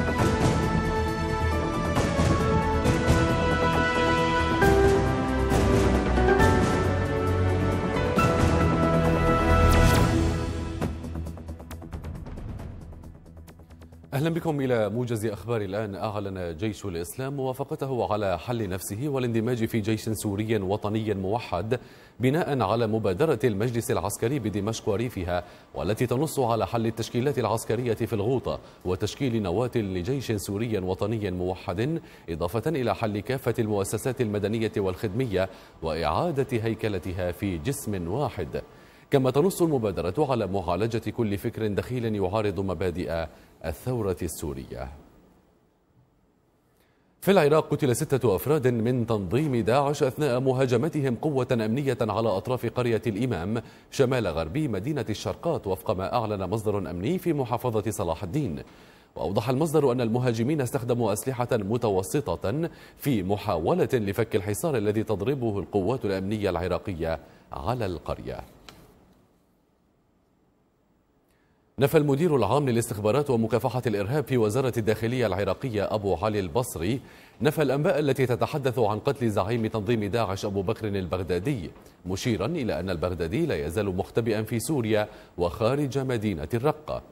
Thank you. أهلا بكم إلى موجز أخبار الآن أعلن جيش الإسلام موافقته على حل نفسه والاندماج في جيش سوري وطني موحد بناء على مبادرة المجلس العسكري بدمشق وريفها والتي تنص على حل التشكيلات العسكرية في الغوطة وتشكيل نواة لجيش سوري وطني موحد إضافة إلى حل كافة المؤسسات المدنية والخدمية وإعادة هيكلتها في جسم واحد كما تنص المبادرة على معالجة كل فكر دخيل يعارض مبادئ الثورة السورية في العراق قتل ستة أفراد من تنظيم داعش أثناء مهاجمتهم قوة أمنية على أطراف قرية الإمام شمال غربي مدينة الشرقات وفق ما أعلن مصدر أمني في محافظة صلاح الدين وأوضح المصدر أن المهاجمين استخدموا أسلحة متوسطة في محاولة لفك الحصار الذي تضربه القوات الأمنية العراقية على القرية نفى المدير العام للاستخبارات ومكافحة الإرهاب في وزارة الداخلية العراقية أبو علي البصري نفى الأنباء التي تتحدث عن قتل زعيم تنظيم داعش أبو بكر البغدادي مشيرا إلى أن البغدادي لا يزال مختبئا في سوريا وخارج مدينة الرقة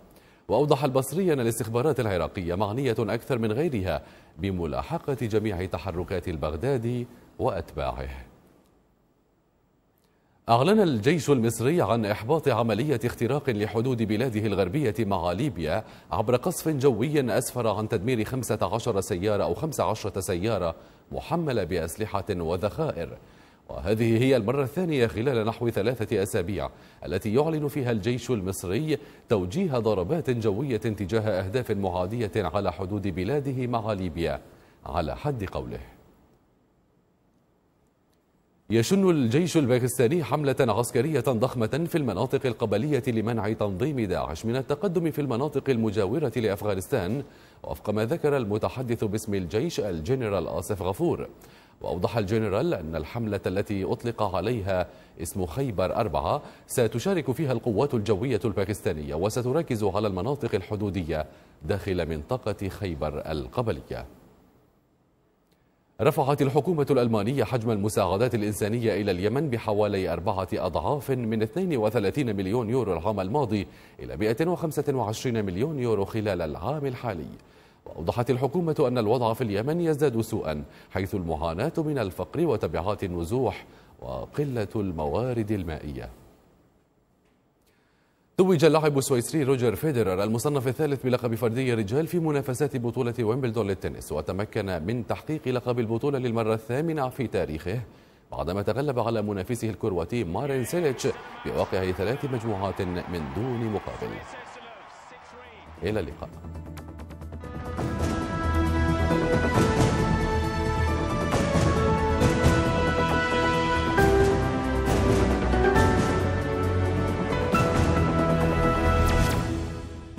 وأوضح البصري أن الاستخبارات العراقية معنية أكثر من غيرها بملاحقة جميع تحركات البغدادي وأتباعه أعلن الجيش المصري عن إحباط عملية اختراق لحدود بلاده الغربية مع ليبيا عبر قصف جوي أسفر عن تدمير 15 سيارة أو 15 سيارة محملة بأسلحة وذخائر وهذه هي المرة الثانية خلال نحو ثلاثة أسابيع التي يعلن فيها الجيش المصري توجيه ضربات جوية تجاه أهداف معادية على حدود بلاده مع ليبيا على حد قوله يشن الجيش الباكستاني حملة عسكرية ضخمة في المناطق القبلية لمنع تنظيم داعش من التقدم في المناطق المجاورة لأفغانستان وفق ما ذكر المتحدث باسم الجيش الجنرال آسف غفور وأوضح الجنرال أن الحملة التي أطلق عليها اسم خيبر أربعة ستشارك فيها القوات الجوية الباكستانية وستركز على المناطق الحدودية داخل منطقة خيبر القبلية رفعت الحكومة الألمانية حجم المساعدات الإنسانية إلى اليمن بحوالي أربعة أضعاف من 32 مليون يورو العام الماضي إلى 125 مليون يورو خلال العام الحالي وأوضحت الحكومة أن الوضع في اليمن يزداد سوءا حيث المعاناة من الفقر وتبعات النزوح وقلة الموارد المائية توج اللاعب السويسري روجر فيدرر المصنف الثالث بلقب فردي الرجال في منافسات بطولة ويمبلدون للتنس وتمكن من تحقيق لقب البطولة للمرة الثامنة في تاريخه بعدما تغلب على منافسه الكرواتي مارين سيليتش بواقع ثلاث مجموعات من دون مقابل إلى اللقاء